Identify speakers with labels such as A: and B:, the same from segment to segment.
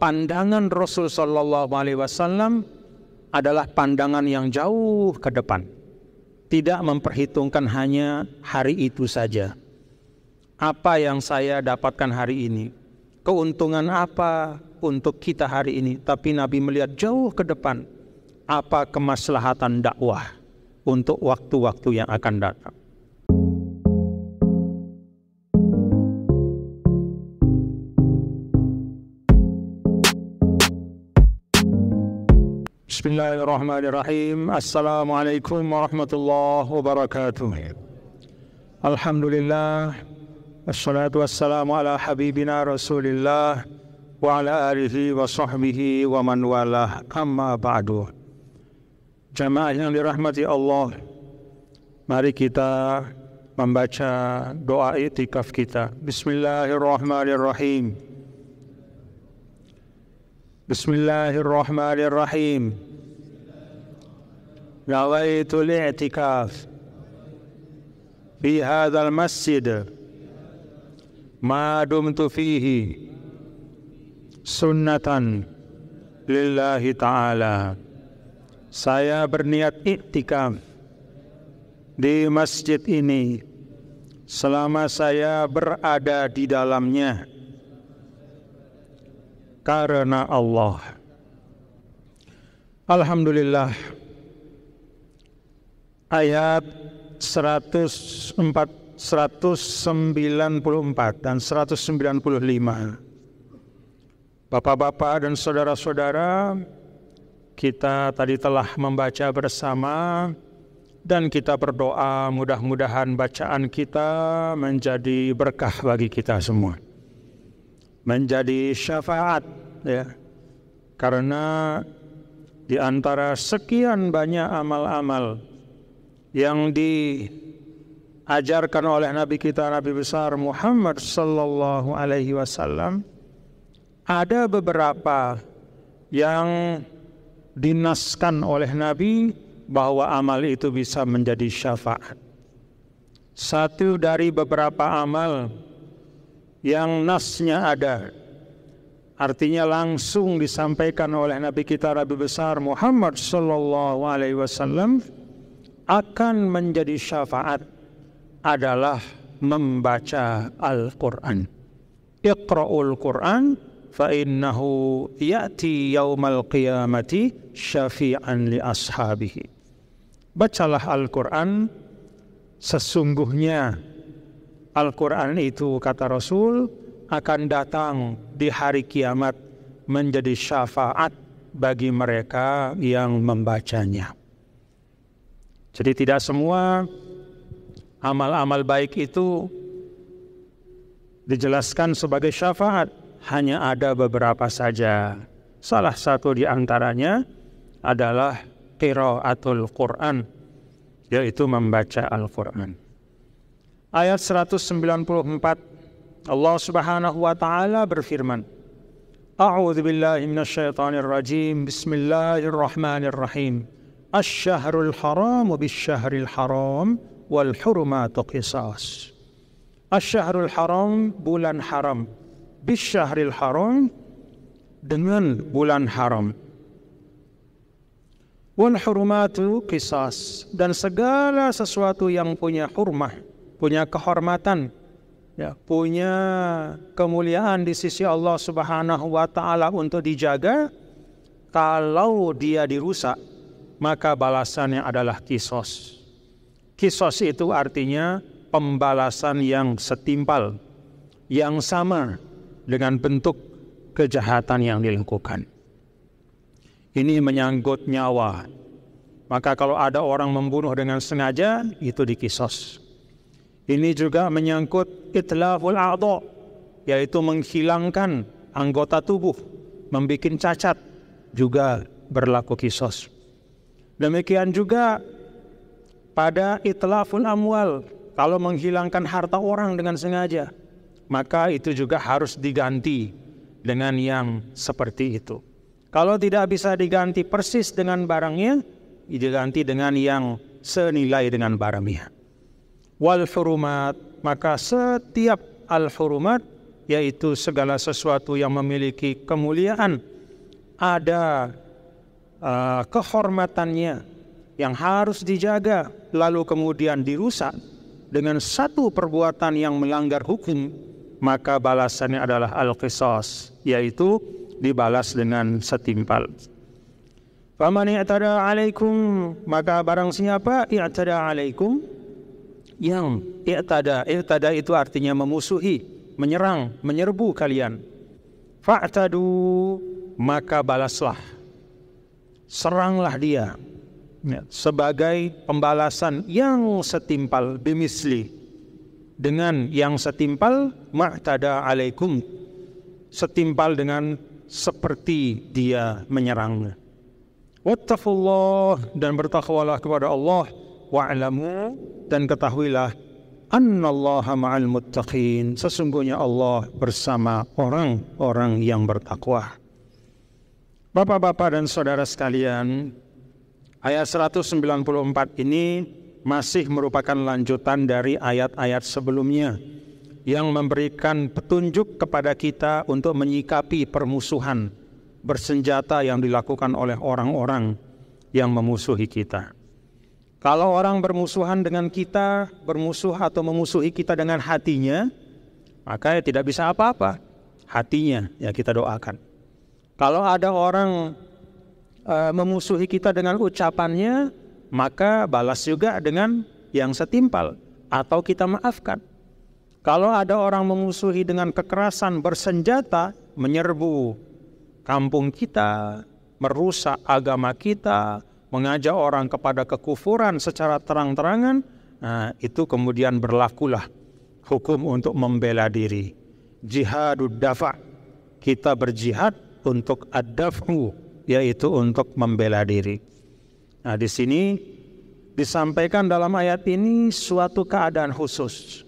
A: pandangan Rasul Shallallahu Alaihi Wasallam adalah pandangan yang jauh ke depan, tidak memperhitungkan hanya hari itu saja. Apa yang saya dapatkan hari ini, keuntungan apa untuk kita hari ini, tapi Nabi melihat jauh ke depan, apa kemaslahatan dakwah untuk waktu-waktu yang akan datang. Bismillahirrahmanirrahim. Assalamualaikum warahmatullahi wabarakatuh. Alhamdulillah. Assalatu wassalamu ala habibina Rasulillah wa ala alihi wa sahbihi wa man walah. Amma ba'du. Jamaah yang dirahmati Allah, mari kita membaca doa itikaf kita. Bismillahirrahmanirrahim. Bismillahirrahmanirrahim. نويت الاعتكاف في هذا المسجد ما دمت فيه sunnatan lillahi ta'ala. Saya berniat iktikaf di masjid ini selama saya berada di dalamnya karena Allah. Alhamdulillah ayat 104 194 dan 195. Bapak-bapak dan saudara-saudara, kita tadi telah membaca bersama dan kita berdoa mudah-mudahan bacaan kita menjadi berkah bagi kita semua. Menjadi syafaat ya. Karena di antara sekian banyak amal-amal yang diajarkan oleh Nabi kita Nabi besar Muhammad Sallallahu Alaihi Wasallam ada beberapa yang dinaskan oleh Nabi bahwa amal itu bisa menjadi syafaat. Satu dari beberapa amal yang nasnya ada artinya langsung disampaikan oleh Nabi kita Nabi besar Muhammad Sallallahu Alaihi Wasallam akan menjadi syafaat adalah membaca Al-Quran. Iqra'ul Quran fa innahu ya'ti yaumal qiyamati syafi'an li ashabihi. Bacalah Al-Quran sesungguhnya Al-Quran itu kata Rasul akan datang di hari kiamat menjadi syafaat bagi mereka yang membacanya. Jadi tidak semua amal-amal baik itu dijelaskan sebagai syafaat, hanya ada beberapa saja. Salah satu di antaranya adalah qiraatul Quran, yaitu membaca Al-Quran. Ayat 194 Allah Subhanahu wa taala berfirman, A'udzu billahi minasyaitonir rajim. Bismillahirrahmanirrahim. Asyahrul haram bisyahril haram wal hurumatu qisas. Asyahrul haram bulan haram. Bisyahril haram dengan bulan haram. Wal hurumatu qisas dan segala sesuatu yang punya hurmah, punya kehormatan, ya, punya kemuliaan di sisi Allah Subhanahu wa taala untuk dijaga kalau dia dirusak maka balasannya adalah kisos. Kisos itu artinya pembalasan yang setimpal, yang sama dengan bentuk kejahatan yang dilakukan. Ini menyangkut nyawa. Maka kalau ada orang membunuh dengan sengaja, itu dikisos. Ini juga menyangkut itlaful a'dha, yaitu menghilangkan anggota tubuh, membuat cacat, juga berlaku kisos. Demikian juga pada itlaful amwal, kalau menghilangkan harta orang dengan sengaja, maka itu juga harus diganti dengan yang seperti itu. Kalau tidak bisa diganti persis dengan barangnya, diganti dengan yang senilai dengan barangnya. Wal furumat maka setiap al furumat yaitu segala sesuatu yang memiliki kemuliaan ada uh, kehormatannya yang harus dijaga lalu kemudian dirusak dengan satu perbuatan yang melanggar hukum maka balasannya adalah al-qisas yaitu dibalas dengan setimpal. Faman i'tada alaikum maka barang siapa i'tada alaikum yang i'tada i'tada itu artinya memusuhi, menyerang, menyerbu kalian. Fa'tadu maka balaslah seranglah dia ya. sebagai pembalasan yang setimpal bimisli dengan yang setimpal ma'tada alaikum setimpal dengan seperti dia menyerangnya wattaqullah dan bertakwalah kepada Allah wa'lamu dan ketahuilah annallaha ma'al muttaqin sesungguhnya Allah bersama orang-orang yang bertakwa Bapak-bapak dan saudara sekalian, ayat 194 ini masih merupakan lanjutan dari ayat-ayat sebelumnya yang memberikan petunjuk kepada kita untuk menyikapi permusuhan bersenjata yang dilakukan oleh orang-orang yang memusuhi kita. Kalau orang bermusuhan dengan kita, bermusuh atau memusuhi kita dengan hatinya, maka ya tidak bisa apa-apa. Hatinya ya kita doakan. Kalau ada orang e, memusuhi kita dengan ucapannya, maka balas juga dengan yang setimpal atau kita maafkan. Kalau ada orang memusuhi dengan kekerasan bersenjata, menyerbu kampung kita, merusak agama kita, mengajak orang kepada kekufuran secara terang-terangan, nah, itu kemudian berlakulah hukum untuk membela diri. Jihadud dafa, kita berjihad untuk ad yaitu untuk membela diri. Nah, di sini disampaikan dalam ayat ini suatu keadaan khusus.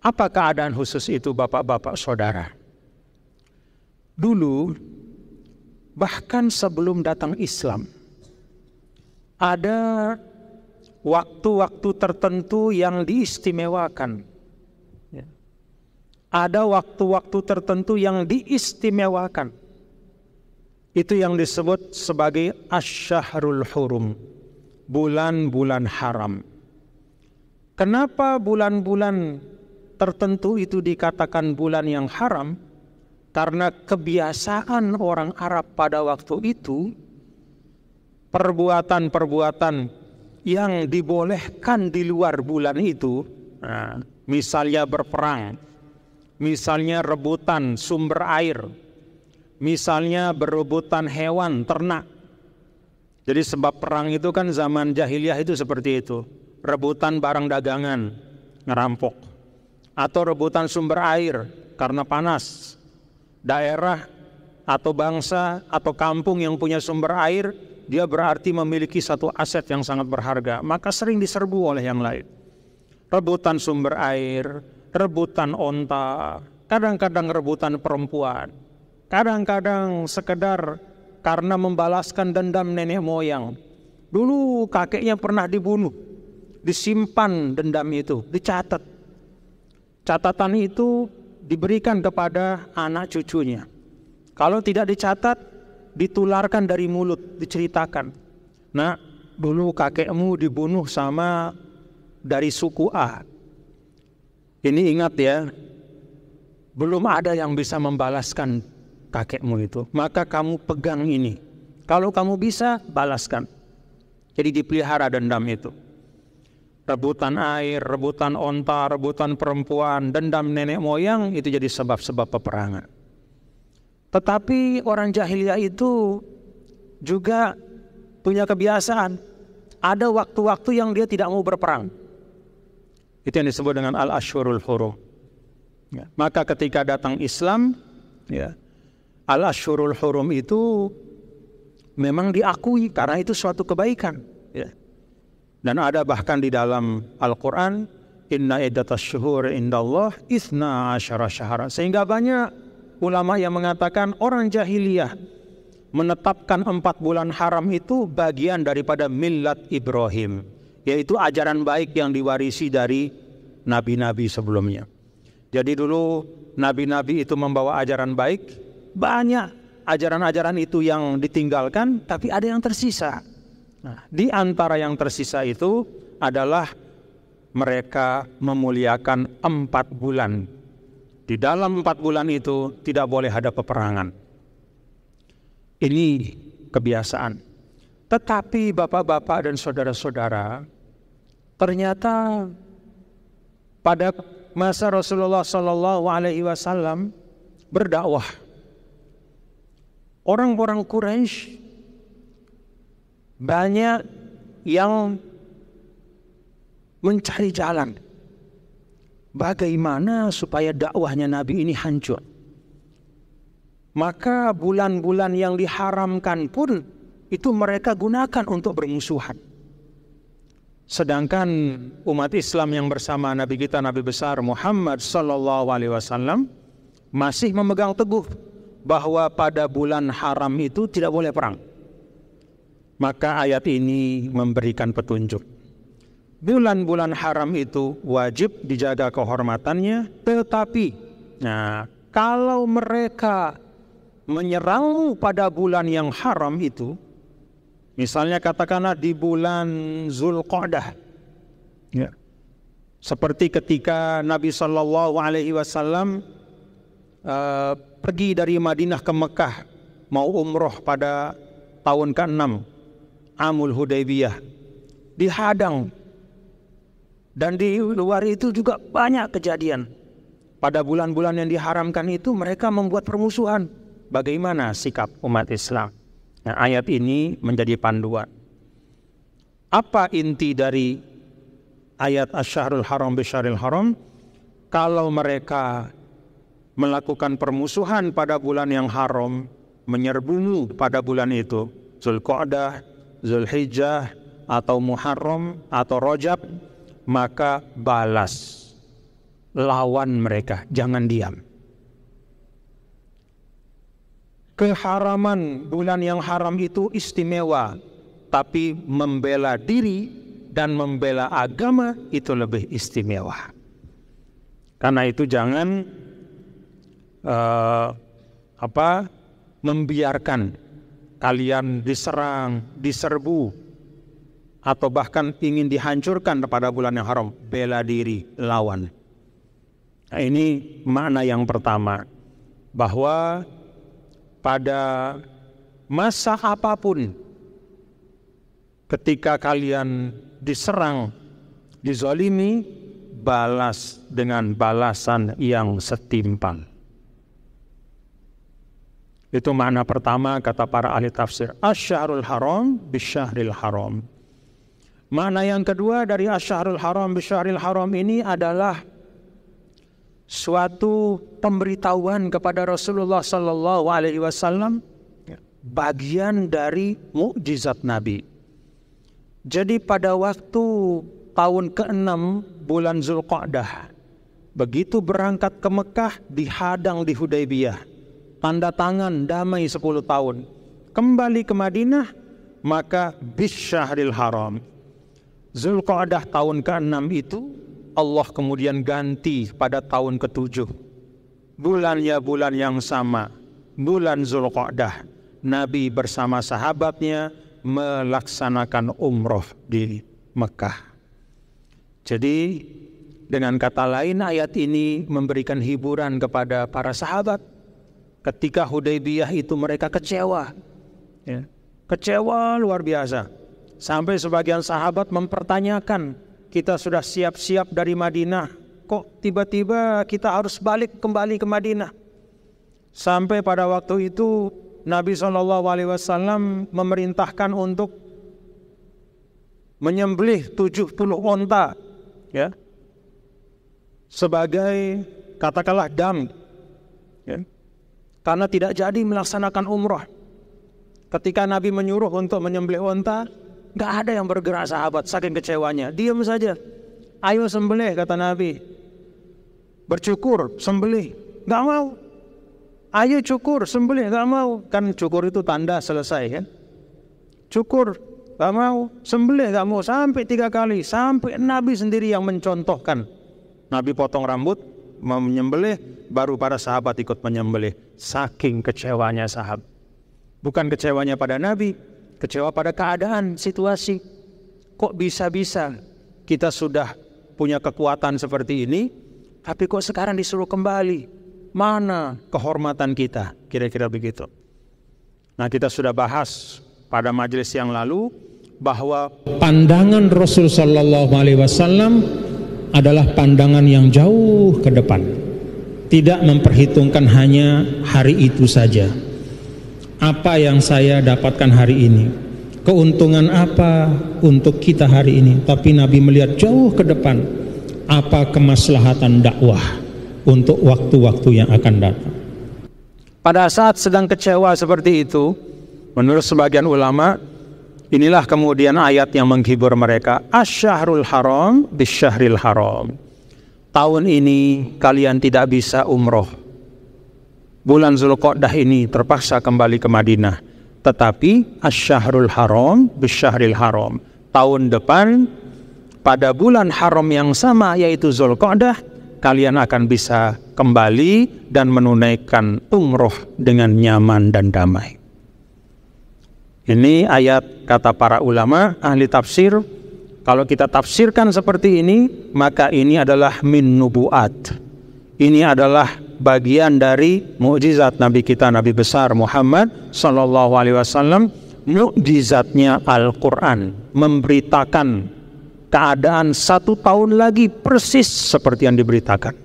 A: Apa keadaan khusus itu Bapak-bapak Saudara? Dulu bahkan sebelum datang Islam ada waktu-waktu tertentu yang diistimewakan. Ya. Ada waktu-waktu tertentu yang diistimewakan itu yang disebut sebagai asyahrul hurum, bulan-bulan haram. Kenapa bulan-bulan tertentu itu dikatakan bulan yang haram? Karena kebiasaan orang Arab pada waktu itu perbuatan-perbuatan yang dibolehkan di luar bulan itu, nah, misalnya berperang, misalnya rebutan sumber air, Misalnya berebutan hewan, ternak. Jadi sebab perang itu kan zaman jahiliyah itu seperti itu. Rebutan barang dagangan, ngerampok. Atau rebutan sumber air karena panas. Daerah atau bangsa atau kampung yang punya sumber air, dia berarti memiliki satu aset yang sangat berharga. Maka sering diserbu oleh yang lain. Rebutan sumber air, rebutan onta, kadang-kadang rebutan perempuan Kadang-kadang sekedar karena membalaskan dendam nenek moyang. Dulu kakeknya pernah dibunuh, disimpan dendam itu, dicatat. Catatan itu diberikan kepada anak cucunya. Kalau tidak dicatat, ditularkan dari mulut, diceritakan. Nah, dulu kakekmu dibunuh sama dari suku A. Ini ingat ya, belum ada yang bisa membalaskan kakekmu itu, maka kamu pegang ini. Kalau kamu bisa, balaskan. Jadi dipelihara dendam itu. Rebutan air, rebutan onta, rebutan perempuan, dendam nenek moyang itu jadi sebab-sebab peperangan. Tetapi orang jahiliyah itu juga punya kebiasaan. Ada waktu-waktu yang dia tidak mau berperang. Itu yang disebut dengan al-ashurul hurum. Ya, maka ketika datang Islam, ya, al syurul hurum itu memang diakui karena itu suatu kebaikan ya. dan ada bahkan di dalam Al-Quran inna iddata syuhur indallah isna asyara syahara sehingga banyak ulama yang mengatakan orang jahiliyah menetapkan empat bulan haram itu bagian daripada millat Ibrahim yaitu ajaran baik yang diwarisi dari nabi-nabi sebelumnya jadi dulu nabi-nabi itu membawa ajaran baik banyak ajaran-ajaran itu yang ditinggalkan, tapi ada yang tersisa. Nah, di antara yang tersisa itu adalah mereka memuliakan empat bulan. Di dalam empat bulan itu tidak boleh ada peperangan. Ini kebiasaan. Tetapi bapak-bapak dan saudara-saudara, ternyata pada masa Rasulullah Shallallahu Alaihi Wasallam berdakwah orang-orang Quraisy banyak yang mencari jalan bagaimana supaya dakwahnya Nabi ini hancur. Maka bulan-bulan yang diharamkan pun itu mereka gunakan untuk bermusuhan. Sedangkan umat Islam yang bersama Nabi kita Nabi besar Muhammad sallallahu alaihi wasallam masih memegang teguh bahwa pada bulan haram itu tidak boleh perang. Maka ayat ini memberikan petunjuk. Bulan-bulan haram itu wajib dijaga kehormatannya, tetapi nah, kalau mereka menyerangmu pada bulan yang haram itu, misalnya katakanlah di bulan zulqodah ya. seperti ketika Nabi Shallallahu Alaihi Wasallam Eh, pergi dari Madinah ke Mekah mau umroh pada tahun ke-6 Amul Hudaybiyah dihadang dan di luar itu juga banyak kejadian pada bulan-bulan yang diharamkan itu mereka membuat permusuhan bagaimana sikap umat Islam nah, ayat ini menjadi panduan apa inti dari ayat Asyharul Haram Bisharil Haram kalau mereka melakukan permusuhan pada bulan yang haram, menyerbu pada bulan itu, Zulqa'dah, Zulhijjah, atau Muharram, atau Rojab, maka balas. Lawan mereka, jangan diam. Keharaman bulan yang haram itu istimewa, tapi membela diri dan membela agama itu lebih istimewa. Karena itu jangan uh, apa membiarkan kalian diserang, diserbu atau bahkan ingin dihancurkan pada bulan yang haram, bela diri, lawan. Nah, ini makna yang pertama bahwa pada masa apapun ketika kalian diserang, dizolimi, balas dengan balasan yang setimpal. Itu makna pertama kata para ahli tafsir. Asyahrul haram bisyahril haram. Makna yang kedua dari asyahrul haram bisyahril haram ini adalah suatu pemberitahuan kepada Rasulullah sallallahu alaihi wasallam ya. bagian dari mukjizat Nabi. Jadi pada waktu tahun ke-6 bulan Zulqa'dah begitu berangkat ke Mekah dihadang di Hudaybiyah tanda tangan damai 10 tahun. Kembali ke Madinah, maka bisyahril haram. Zulqa'dah tahun ke-6 itu Allah kemudian ganti pada tahun ke-7. ya bulan yang sama, bulan Zulqa'dah. Nabi bersama sahabatnya melaksanakan umroh di Mekah. Jadi dengan kata lain ayat ini memberikan hiburan kepada para sahabat Ketika Hudaybiyah itu mereka kecewa. Ya. Kecewa luar biasa. Sampai sebagian sahabat mempertanyakan, kita sudah siap-siap dari Madinah, kok tiba-tiba kita harus balik kembali ke Madinah? Sampai pada waktu itu Nabi Shallallahu Alaihi Wasallam memerintahkan untuk menyembelih 70 onta, ya, sebagai katakanlah dam karena tidak jadi melaksanakan umroh. Ketika Nabi menyuruh untuk menyembelih unta, nggak ada yang bergerak sahabat, saking kecewanya. Diam saja. Ayo sembelih kata Nabi. Bercukur, sembelih. Nggak mau. Ayo cukur, sembelih. Nggak mau. Kan cukur itu tanda selesai kan. Cukur, nggak mau. Sembelih nggak mau sampai tiga kali. Sampai Nabi sendiri yang mencontohkan. Nabi potong rambut, Mau menyembelih, baru para sahabat ikut menyembelih. Saking kecewanya sahabat. Bukan kecewanya pada Nabi, kecewa pada keadaan, situasi. Kok bisa-bisa kita sudah punya kekuatan seperti ini, tapi kok sekarang disuruh kembali? Mana kehormatan kita? Kira-kira begitu. Nah kita sudah bahas pada majelis yang lalu bahwa
B: pandangan
A: Rasulullah Shallallahu Alaihi Wasallam adalah pandangan yang jauh ke depan. Tidak memperhitungkan hanya hari itu saja. Apa yang saya dapatkan hari ini? Keuntungan apa untuk kita hari ini? Tapi Nabi melihat jauh ke depan. Apa kemaslahatan dakwah untuk waktu-waktu yang akan datang? Pada saat sedang kecewa seperti itu, menurut sebagian ulama, Inilah kemudian ayat yang menghibur mereka. Asyahrul haram bisyahril haram. Tahun ini kalian tidak bisa umroh. Bulan Zulqodah ini terpaksa kembali ke Madinah. Tetapi asyahrul haram bisyahril haram. Tahun depan pada bulan haram yang sama yaitu Zulqodah kalian akan bisa kembali dan menunaikan umroh dengan nyaman dan damai. Ini ayat kata para ulama, ahli tafsir, kalau kita tafsirkan seperti ini, maka ini adalah min nubuat. Ini adalah bagian dari mukjizat Nabi kita Nabi besar Muhammad Shallallahu Alaihi Wasallam. Mukjizatnya Al-Quran memberitakan keadaan satu tahun lagi persis seperti yang diberitakan.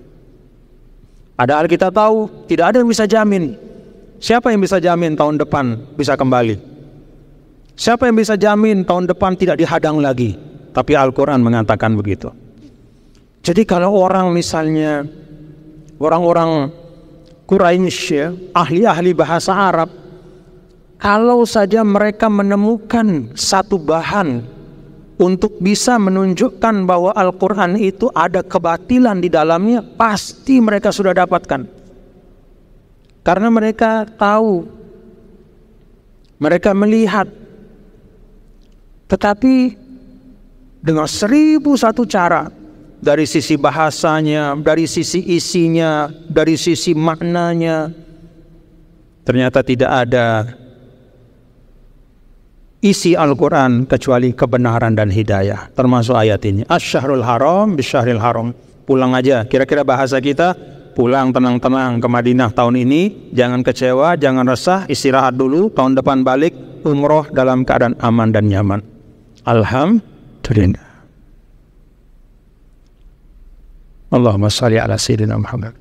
A: Padahal kita tahu tidak ada yang bisa jamin. Siapa yang bisa jamin tahun depan bisa kembali? Siapa yang bisa jamin tahun depan tidak dihadang lagi? Tapi Al-Quran mengatakan begitu. Jadi kalau orang misalnya orang-orang Quraisy ya, ahli-ahli bahasa Arab, kalau saja mereka menemukan satu bahan untuk bisa menunjukkan bahwa Al-Quran itu ada kebatilan di dalamnya, pasti mereka sudah dapatkan. Karena mereka tahu, mereka melihat tetapi dengan seribu satu cara dari sisi bahasanya, dari sisi isinya, dari sisi maknanya, ternyata tidak ada isi Al-Quran kecuali kebenaran dan hidayah termasuk ayat ini Asyahrul Haram Bisyahril Haram pulang aja kira-kira bahasa kita pulang tenang-tenang ke Madinah tahun ini jangan kecewa jangan resah istirahat dulu tahun depan balik umroh dalam keadaan aman dan nyaman Alhamdulillah. Allahumma salli ala Sayyidina Muhammad.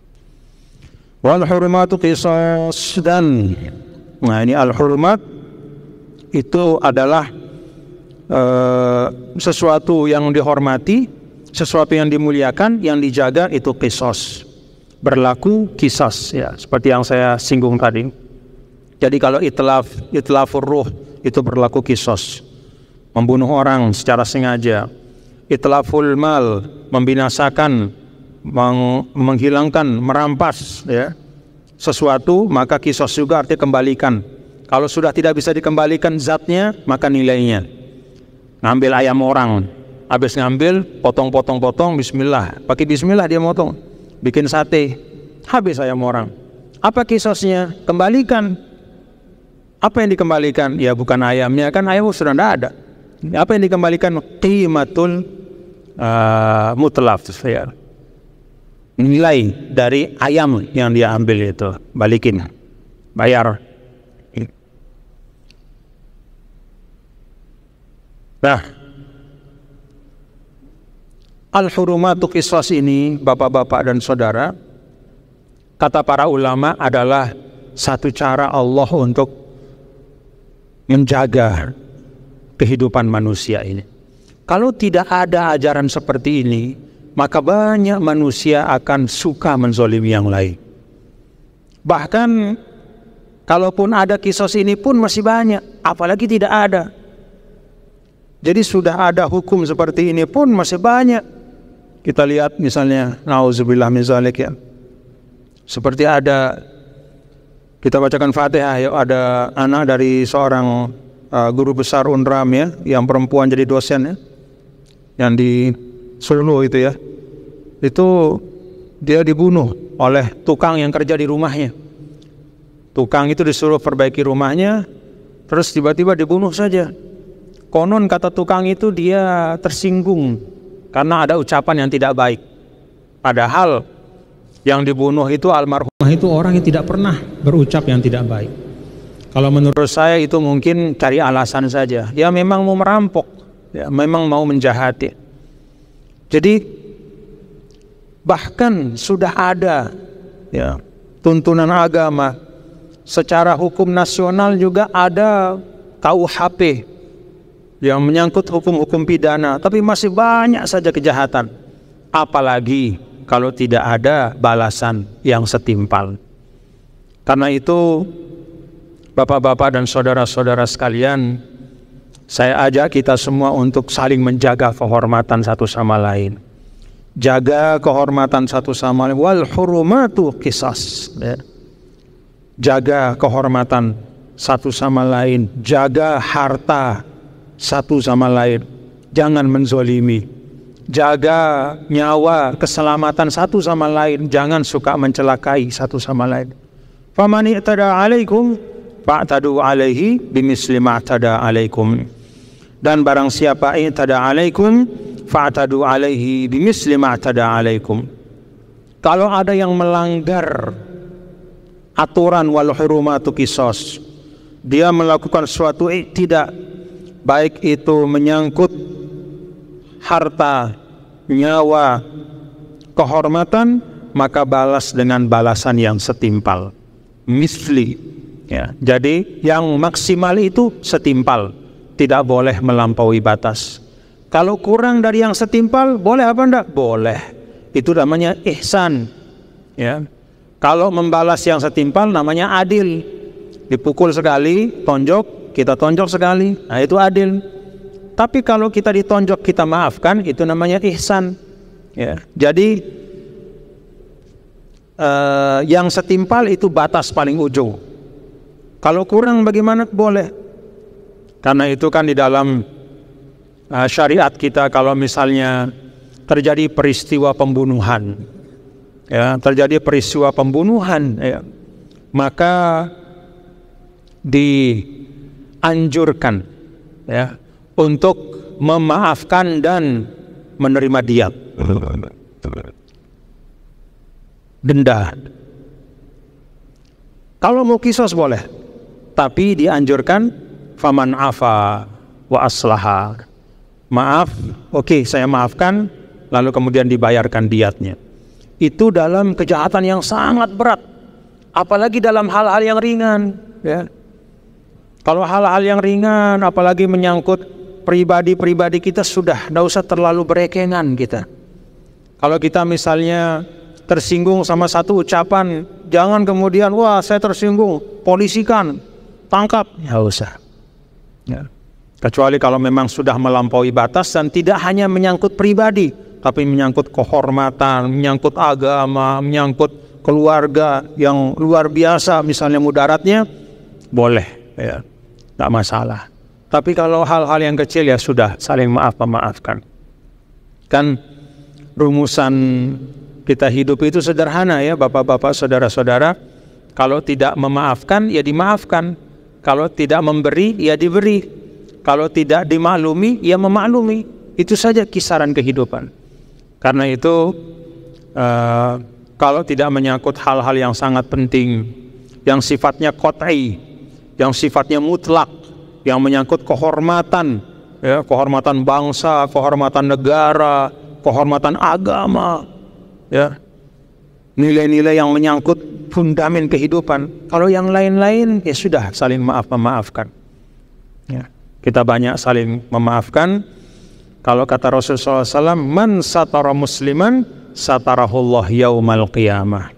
A: Wal hurmatu qisas dan nah ini al hurmat itu adalah uh, sesuatu yang dihormati, sesuatu yang dimuliakan, yang dijaga itu kisos. Berlaku kisas ya, seperti yang saya singgung tadi. Jadi kalau itlaf, itlafur ruh itu berlaku kisos membunuh orang secara sengaja, itlaful mal, membinasakan, meng menghilangkan, merampas ya sesuatu, maka kisos juga artinya kembalikan. Kalau sudah tidak bisa dikembalikan zatnya, maka nilainya. Ngambil ayam orang, habis ngambil potong-potong-potong bismillah. Pakai bismillah dia motong. Bikin sate, habis ayam orang. Apa kisosnya? Kembalikan. Apa yang dikembalikan? Ya bukan ayamnya, kan ayam sudah tidak ada apa yang dikembalikan qimatul uh, mutlaf ya. nilai dari ayam yang dia ambil itu balikin bayar nah al hurumatu qisas ini bapak-bapak dan saudara kata para ulama adalah satu cara Allah untuk menjaga kehidupan manusia ini. Kalau tidak ada ajaran seperti ini, maka banyak manusia akan suka menzolimi yang lain. Bahkan kalaupun ada kisos ini pun masih banyak, apalagi tidak ada. Jadi sudah ada hukum seperti ini pun masih banyak. Kita lihat misalnya, nauzubillah misalnya ya. Seperti ada kita bacakan Fatihah, ya ada anak dari seorang uh, guru besar UNRAM ya, yang perempuan jadi dosen ya, yang di Solo itu ya, itu dia dibunuh oleh tukang yang kerja di rumahnya. Tukang itu disuruh perbaiki rumahnya, terus tiba-tiba dibunuh saja. Konon kata tukang itu dia tersinggung karena ada ucapan yang tidak baik. Padahal yang dibunuh itu almarhumah itu orang yang tidak pernah berucap yang tidak baik. Kalau menurut saya itu mungkin cari alasan saja. Ya memang mau merampok, ya memang mau menjahati. Jadi bahkan sudah ada ya tuntunan agama secara hukum nasional juga ada KUHP yang menyangkut hukum-hukum pidana, tapi masih banyak saja kejahatan. Apalagi kalau tidak ada balasan yang setimpal. Karena itu Bapak-bapak dan saudara-saudara sekalian, saya ajak kita semua untuk saling menjaga kehormatan satu sama lain. Jaga kehormatan satu sama lain. Wal hurumatu kisas. Ya. Jaga kehormatan satu sama lain. Jaga harta satu sama lain. Jangan menzolimi. Jaga nyawa, keselamatan satu sama lain. Jangan suka mencelakai satu sama lain. Famani alaikum fa'tadu alaihi bimisli ma'tada alaikum dan barang siapa i'tada alaikum fa'tadu alaihi bimisli ma'tada alaikum kalau ada yang melanggar aturan wal hurumatu kisos dia melakukan suatu tidak baik itu menyangkut harta nyawa kehormatan maka balas dengan balasan yang setimpal misli Ya, jadi yang maksimal itu setimpal, tidak boleh melampaui batas. Kalau kurang dari yang setimpal, boleh apa enggak? Boleh. Itu namanya ihsan. Ya. Kalau membalas yang setimpal namanya adil. Dipukul sekali, tonjok, kita tonjok sekali. Nah, itu adil. Tapi kalau kita ditonjok, kita maafkan, itu namanya ihsan. Ya. Jadi Uh, yang setimpal itu batas paling ujung kalau kurang bagaimana boleh. Karena itu kan di dalam uh, syariat kita kalau misalnya terjadi peristiwa pembunuhan, ya terjadi peristiwa pembunuhan, ya, maka dianjurkan ya untuk memaafkan dan menerima dia. denda kalau mau kisos boleh tapi dianjurkan faman afa wa aslaha. Maaf, oke okay, saya maafkan lalu kemudian dibayarkan diatnya. Itu dalam kejahatan yang sangat berat. Apalagi dalam hal-hal yang ringan, ya. Kalau hal-hal yang ringan apalagi menyangkut pribadi-pribadi kita sudah tidak usah terlalu berekengan kita. Kalau kita misalnya tersinggung sama satu ucapan, jangan kemudian wah saya tersinggung, polisikan, tangkap, ya usah. Ya. Kecuali kalau memang sudah melampaui batas dan tidak hanya menyangkut pribadi, tapi menyangkut kehormatan, menyangkut agama, menyangkut keluarga yang luar biasa misalnya mudaratnya, boleh, ya. Tidak masalah. Tapi kalau hal-hal yang kecil ya sudah saling maaf memaafkan. Kan rumusan kita hidup itu sederhana ya Bapak-bapak, saudara-saudara. Kalau tidak memaafkan ya dimaafkan. Kalau tidak memberi, ia diberi. Kalau tidak dimaklumi, ia memaklumi. Itu saja kisaran kehidupan. Karena itu, uh, kalau tidak menyangkut hal-hal yang sangat penting, yang sifatnya kotai, yang sifatnya mutlak, yang menyangkut kehormatan, ya, kehormatan bangsa, kehormatan negara, kehormatan agama, ya, nilai-nilai yang menyangkut fundamen kehidupan. Kalau yang lain-lain ya sudah saling maaf memaafkan. Ya. Kita banyak saling memaafkan. Kalau kata Rasulullah SAW, man satara musliman satarahullah yaumal qiyamah.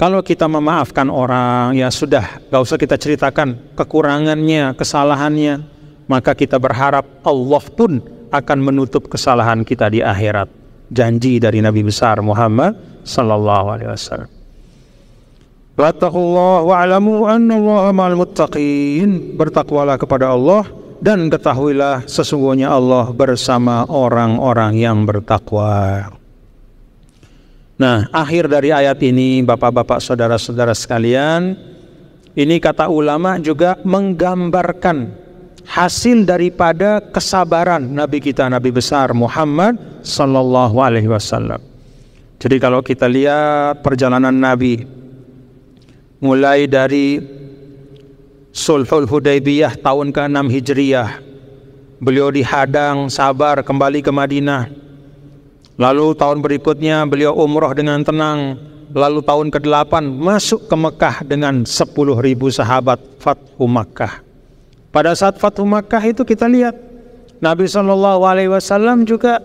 A: Kalau kita memaafkan orang, ya sudah, gak usah kita ceritakan kekurangannya, kesalahannya. Maka kita berharap Allah pun akan menutup kesalahan kita di akhirat. Janji dari Nabi besar Muhammad sallallahu alaihi wasallam. Wattaqullah wa'lamu annallaha ma'al muttaqin. Bertakwalah kepada Allah dan ketahuilah sesungguhnya Allah bersama orang-orang yang bertakwa. Nah, akhir dari ayat ini Bapak-bapak saudara-saudara sekalian, ini kata ulama juga menggambarkan hasil daripada kesabaran Nabi kita Nabi besar Muhammad sallallahu alaihi wasallam. Jadi kalau kita lihat perjalanan Nabi mulai dari Sulhul Hudaybiyah tahun ke-6 Hijriah Beliau dihadang sabar kembali ke Madinah. Lalu tahun berikutnya beliau umroh dengan tenang. Lalu tahun ke-8 masuk ke Mekah dengan 10.000 sahabat Fathu Makkah. Pada saat Fathu Makkah itu kita lihat Nabi Shallallahu Alaihi Wasallam juga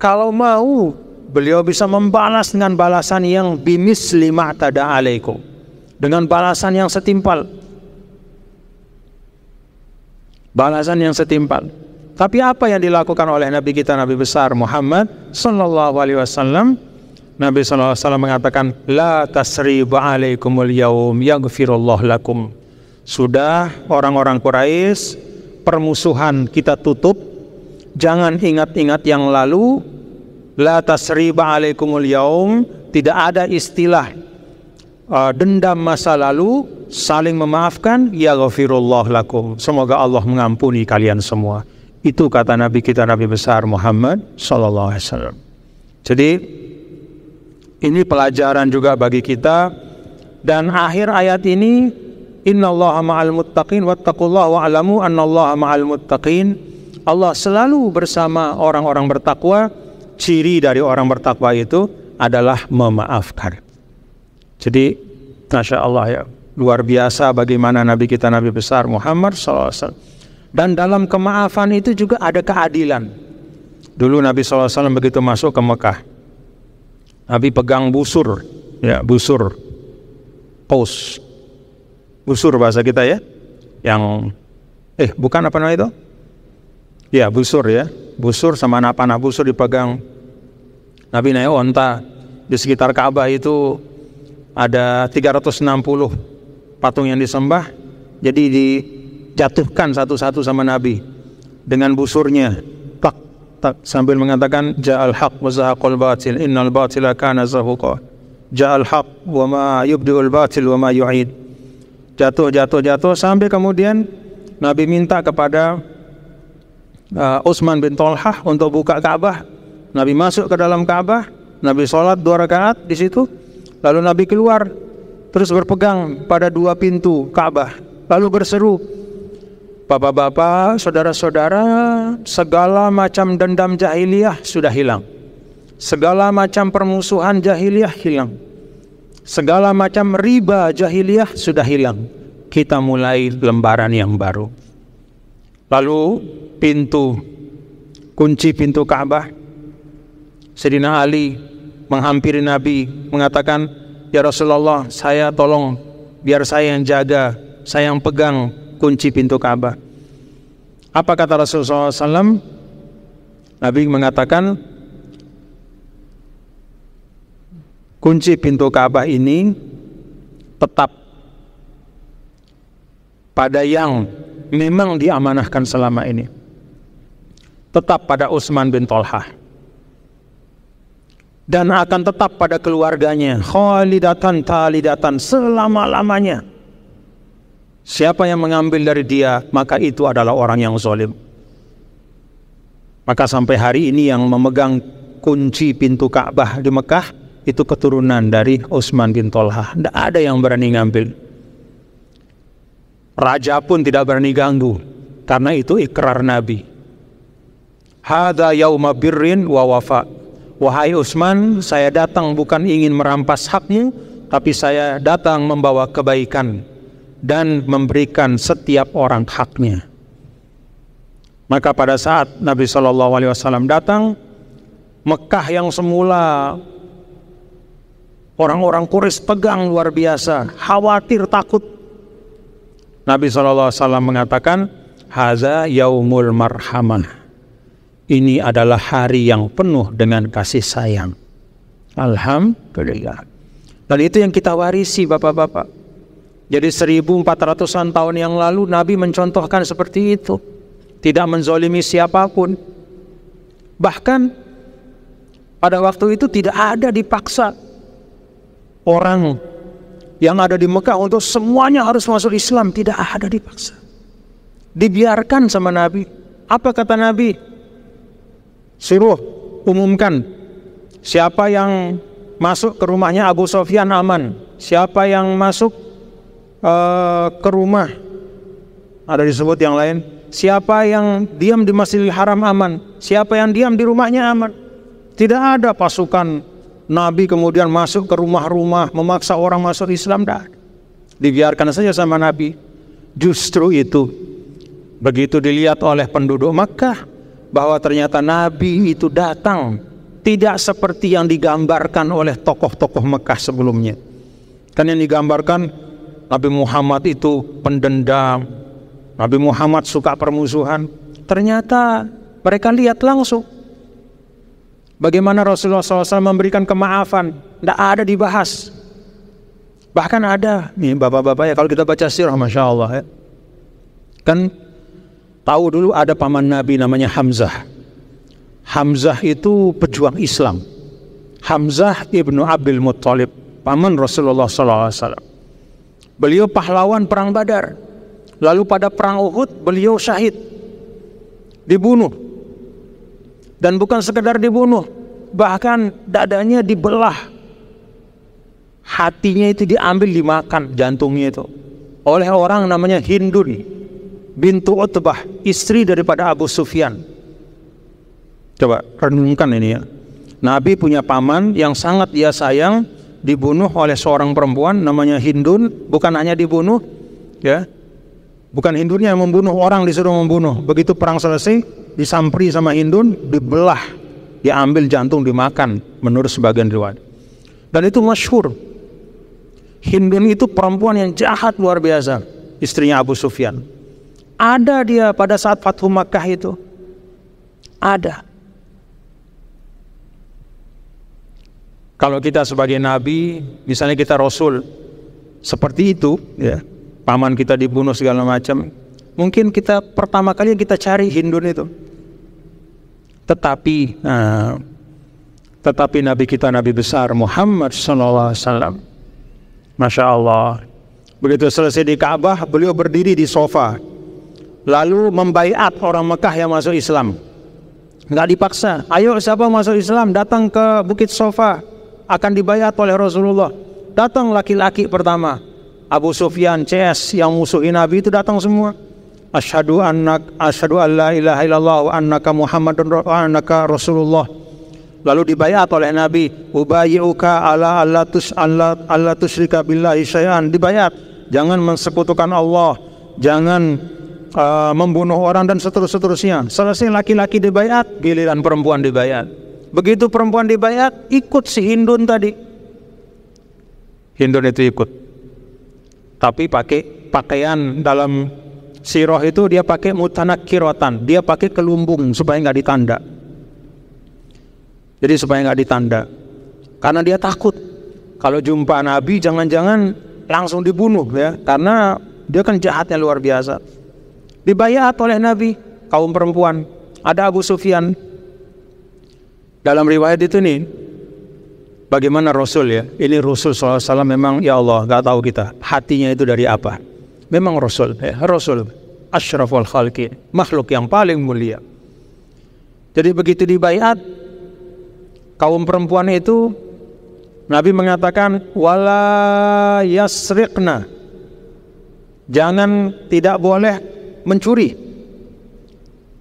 A: kalau mau beliau bisa membalas dengan balasan yang bimis lima tada alaikum dengan balasan yang setimpal balasan yang setimpal tapi apa yang dilakukan oleh nabi kita nabi besar Muhammad sallallahu alaihi wasallam Nabi sallallahu alaihi wasallam mengatakan la tasriba alaikumul yaum yaghfirullah lakum sudah orang-orang Quraisy permusuhan kita tutup jangan ingat-ingat yang lalu La tasriba alaikumul yaum Tidak ada istilah uh, Dendam masa lalu Saling memaafkan Ya ghafirullah lakum Semoga Allah mengampuni kalian semua Itu kata Nabi kita Nabi besar Muhammad Sallallahu Alaihi Wasallam Jadi Ini pelajaran juga bagi kita Dan akhir ayat ini Inna Allah ma'al muttaqin Wattaqullaha wa'alamu anna Allah ma'al muttaqin Allah selalu bersama orang-orang bertakwa ciri dari orang bertakwa itu adalah memaafkan. Jadi, Masya Allah ya, luar biasa bagaimana Nabi kita Nabi besar Muhammad SAW. Dan dalam kemaafan itu juga ada keadilan. Dulu Nabi SAW begitu masuk ke Mekah, Nabi pegang busur, ya busur, pos, busur bahasa kita ya, yang eh bukan apa namanya itu ya busur ya busur sama anak panah busur dipegang Nabi naik onta di sekitar Ka'bah itu ada 360 patung yang disembah jadi dijatuhkan satu-satu sama Nabi dengan busurnya tak tak sambil mengatakan ja'al haq wa zahaqal batil innal batila kana zahuqa ja'al haq wa ma yubdiul batil wa ma yu'id jatuh jatuh jatuh sampai kemudian Nabi minta kepada uh, Utsman bin Tolhah untuk buka Ka'bah. Nabi masuk ke dalam Ka'bah, Nabi sholat dua rakaat di situ, lalu Nabi keluar terus berpegang pada dua pintu Ka'bah, lalu berseru, Bapak-bapak, saudara-saudara, segala macam dendam jahiliyah sudah hilang. Segala macam permusuhan jahiliyah hilang. Segala macam riba jahiliyah sudah hilang. Kita mulai lembaran yang baru. Lalu pintu kunci pintu Ka'bah. Sayyidina Ali menghampiri Nabi mengatakan, "Ya Rasulullah, saya tolong biar saya yang jaga, saya yang pegang kunci pintu Ka'bah." Apa kata Rasulullah SAW? Nabi mengatakan, kunci pintu Ka'bah ini tetap pada yang memang diamanahkan selama ini tetap pada Utsman bin Tolha dan akan tetap pada keluarganya khalidatan talidatan selama-lamanya siapa yang mengambil dari dia maka itu adalah orang yang zalim maka sampai hari ini yang memegang kunci pintu Ka'bah di Mekah itu keturunan dari Utsman bin Tolha. Tidak ada yang berani ngambil. Raja pun tidak berani ganggu karena itu ikrar Nabi. Hada yauma birrin wa wafa. Wahai Utsman, saya datang bukan ingin merampas hakmu, tapi saya datang membawa kebaikan dan memberikan setiap orang haknya. Maka pada saat Nabi Shallallahu Alaihi Wasallam datang, Mekah yang semula orang-orang kuris pegang luar biasa, khawatir takut. Nabi Shallallahu Alaihi Wasallam mengatakan, Haza yaumul marhamah ini adalah hari yang penuh dengan kasih sayang. Alhamdulillah. Dan itu yang kita warisi Bapak-bapak. Jadi 1400-an tahun yang lalu Nabi mencontohkan seperti itu. Tidak menzolimi siapapun. Bahkan pada waktu itu tidak ada dipaksa orang yang ada di Mekah untuk semuanya harus masuk Islam. Tidak ada dipaksa. Dibiarkan sama Nabi. Apa kata Nabi? suruh umumkan siapa yang masuk ke rumahnya Abu Sofyan aman, siapa yang masuk uh, ke rumah ada disebut yang lain, siapa yang diam di Masjidil Haram aman, siapa yang diam di rumahnya aman. Tidak ada pasukan Nabi kemudian masuk ke rumah-rumah memaksa orang masuk Islam tidak Dibiarkan saja sama Nabi. Justru itu begitu dilihat oleh penduduk Makkah bahwa ternyata Nabi itu datang tidak seperti yang digambarkan oleh tokoh-tokoh Mekah sebelumnya. Kan yang digambarkan Nabi Muhammad itu pendendam, Nabi Muhammad suka permusuhan. Ternyata mereka lihat langsung bagaimana Rasulullah SAW memberikan kemaafan, tidak ada dibahas. Bahkan ada nih bapak-bapak ya kalau kita baca sirah, masya Allah ya, kan Tahu dulu ada paman Nabi namanya Hamzah. Hamzah itu pejuang Islam. Hamzah ibnu Abdul Muttalib, paman Rasulullah SAW. Beliau pahlawan perang Badar. Lalu pada perang Uhud beliau syahid, dibunuh. Dan bukan sekedar dibunuh, bahkan dadanya dibelah. Hatinya itu diambil dimakan jantungnya itu oleh orang namanya Hindun bintu Utbah, istri daripada Abu Sufyan. Coba renungkan ini ya. Nabi punya paman yang sangat ia sayang dibunuh oleh seorang perempuan namanya Hindun, bukan hanya dibunuh ya. Bukan Hindunnya yang membunuh orang disuruh membunuh. Begitu perang selesai, disampri sama Hindun, dibelah, diambil jantung dimakan menurut sebagian riwayat. Dan itu masyhur. Hindun itu perempuan yang jahat luar biasa, istrinya Abu Sufyan ada dia pada saat Fathu Makkah itu. Ada. Kalau kita sebagai nabi, misalnya kita rasul, seperti itu, ya, paman kita dibunuh segala macam, mungkin kita pertama kali kita cari Hindun itu. Tetapi, nah, tetapi nabi kita nabi besar Muhammad Sallallahu Alaihi Wasallam, masya Allah, begitu selesai di Ka'bah, beliau berdiri di sofa, lalu membaiat orang Mekah yang masuk Islam. Nggak dipaksa. Ayo siapa masuk Islam datang ke Bukit Sofa akan dibayat oleh Rasulullah. Datang laki-laki pertama. Abu Sufyan, CS yang musuhin Nabi itu datang semua. Asyhadu annak asyhadu alla ilaha illallah wa annaka Muhammadun annaka Rasulullah. Lalu dibayat oleh Nabi, Ubayyuka ala alla tus alla alla tusyrika billahi syai'an." Dibayat, jangan mensekutukan Allah, jangan uh, membunuh orang dan seterusnya. Selesai laki-laki dibayat, giliran perempuan dibayat. Begitu perempuan dibayat, ikut si Hindun tadi. Hindun itu ikut. Tapi pakai pakaian dalam siroh itu dia pakai mutanak kirotan. Dia pakai kelumbung supaya nggak ditanda. Jadi supaya nggak ditanda. Karena dia takut. Kalau jumpa Nabi jangan-jangan langsung dibunuh ya. Karena dia kan jahatnya luar biasa dibayat oleh Nabi kaum perempuan ada Abu Sufyan dalam riwayat itu nih bagaimana Rasul ya ini Rasul SAW memang ya Allah nggak tahu kita hatinya itu dari apa memang Rasul ya Rasul Ashraful khalqi makhluk yang paling mulia jadi begitu dibayat kaum perempuan itu Nabi mengatakan wala yasriqna jangan tidak boleh mencuri.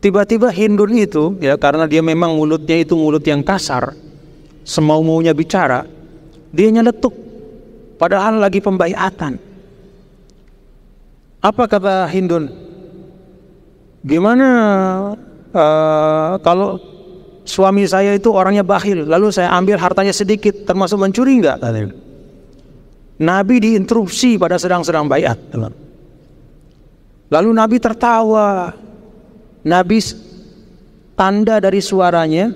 A: Tiba-tiba Hindun itu ya karena dia memang mulutnya itu mulut yang kasar, semau-maunya bicara, dia nyeletuk padahal lagi pembaiatan. Apa kata Hindun? Gimana uh, kalau suami saya itu orangnya bakhil, lalu saya ambil hartanya sedikit, termasuk mencuri nggak? Nabi diinterupsi pada sedang-sedang bayat. Teman. Lalu Nabi tertawa. Nabi tanda dari suaranya.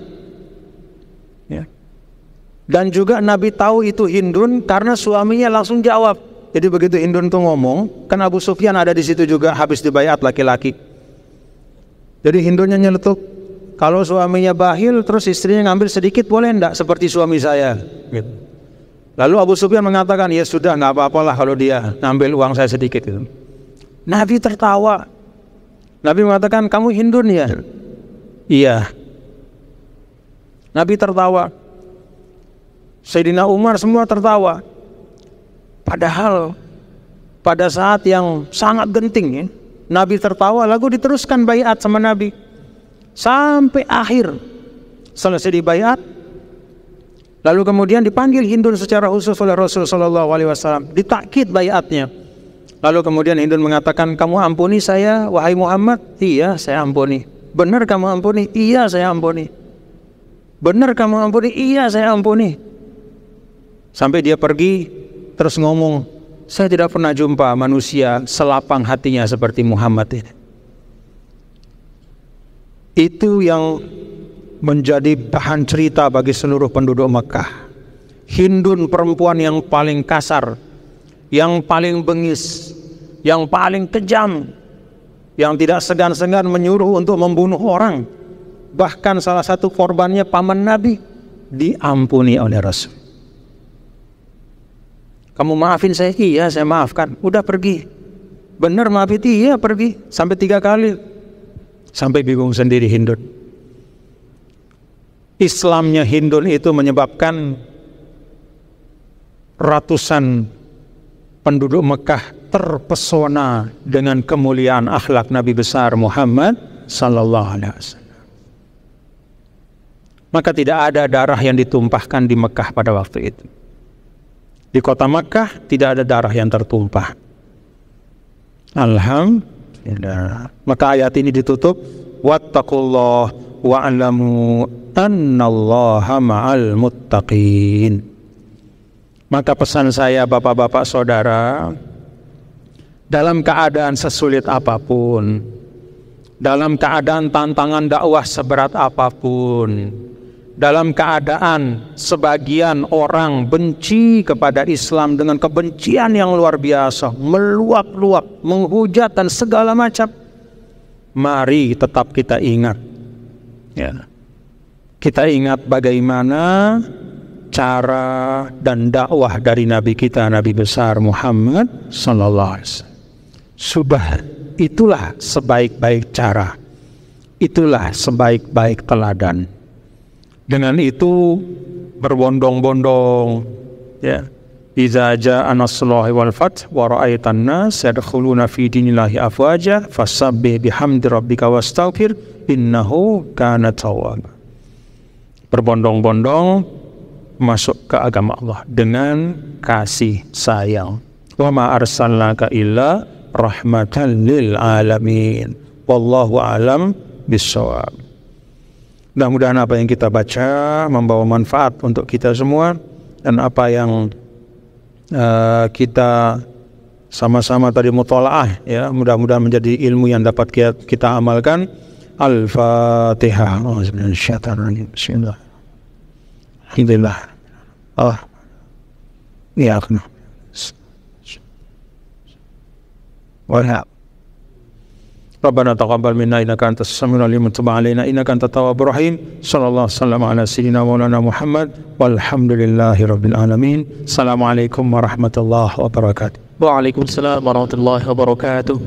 A: Ya. Dan juga Nabi tahu itu Hindun karena suaminya langsung jawab. Jadi begitu Hindun itu ngomong, kan Abu Sufyan ada di situ juga habis dibayat laki-laki. Jadi Hindunnya nyeletuk, kalau suaminya bahil terus istrinya ngambil sedikit boleh enggak seperti suami saya gitu. Lalu Abu Sufyan mengatakan ya sudah nggak apa-apalah kalau dia ngambil uang saya sedikit gitu. Nabi tertawa. Nabi mengatakan, kamu Hindun ya? Iya. Nabi tertawa. Sayyidina Umar semua tertawa. Padahal pada saat yang sangat genting ya, Nabi tertawa, lalu diteruskan bayat sama Nabi. Sampai akhir selesai dibayat, lalu kemudian dipanggil Hindun secara khusus oleh Rasulullah SAW. Alaihi bayatnya. Lalu kemudian Hindun mengatakan, kamu ampuni saya, wahai Muhammad. Iya, saya ampuni. Benar kamu ampuni? Iya, saya ampuni. Benar kamu ampuni? Iya, saya ampuni. Sampai dia pergi, terus ngomong, saya tidak pernah jumpa manusia selapang hatinya seperti Muhammad ini. Itu yang menjadi bahan cerita bagi seluruh penduduk Mekah. Hindun perempuan yang paling kasar, yang paling bengis, yang paling kejam, yang tidak segan-segan menyuruh untuk membunuh orang. Bahkan salah satu korbannya paman Nabi diampuni oleh Rasul. Kamu maafin saya? Iya, saya maafkan. Udah pergi. Benar maafin? Iya, pergi. Sampai tiga kali. Sampai bingung sendiri Hindun. Islamnya Hindun itu menyebabkan ratusan penduduk Mekah terpesona dengan kemuliaan akhlak Nabi besar Muhammad sallallahu alaihi wasallam. Maka tidak ada darah yang ditumpahkan di Mekah pada waktu itu. Di kota Mekah tidak ada darah yang tertumpah. Alhamdulillah. Maka ayat ini ditutup wattaqullah wa'lamu annallaha ma'al muttaqin. Maka pesan saya Bapak-bapak Saudara, dalam keadaan sesulit apapun, dalam keadaan tantangan dakwah seberat apapun, dalam keadaan sebagian orang benci kepada Islam dengan kebencian yang luar biasa, meluap-luap, menghujat dan segala macam, mari tetap kita ingat. Ya. Kita ingat bagaimana cara dan dakwah dari Nabi kita Nabi besar Muhammad Sallallahu Alaihi Wasallam. Subah itulah sebaik-baik cara, itulah sebaik-baik teladan. Dengan itu berbondong-bondong, ya. Iza ja'a nasrullahi wal fath wa ra'aitan nas yadkhuluna fi dinillahi afwaja fasabbih bihamdi rabbika wastaghfir innahu kana tawwab. Berbondong-bondong masuk ke agama Allah dengan kasih sayang. Wa ma arsalnaka illa rahmatan lil alamin. Wallahu alam bisawab. Mudah-mudahan apa yang kita baca membawa manfaat untuk kita semua dan apa yang uh, kita sama-sama tadi mutolaah ya mudah-mudahan menjadi ilmu yang dapat kita, kita amalkan Al-Fatihah. Oh, الحمد لله اه إيه يا اخنا والهاب ربنا تقبل منا انك انت السميع العليم تب علينا انك انت التواب الرحيم صلى الله وسلم على سيدنا مولانا محمد والحمد لله رب العالمين السلام عليكم ورحمه الله وبركاته وعليكم السلام ورحمه الله وبركاته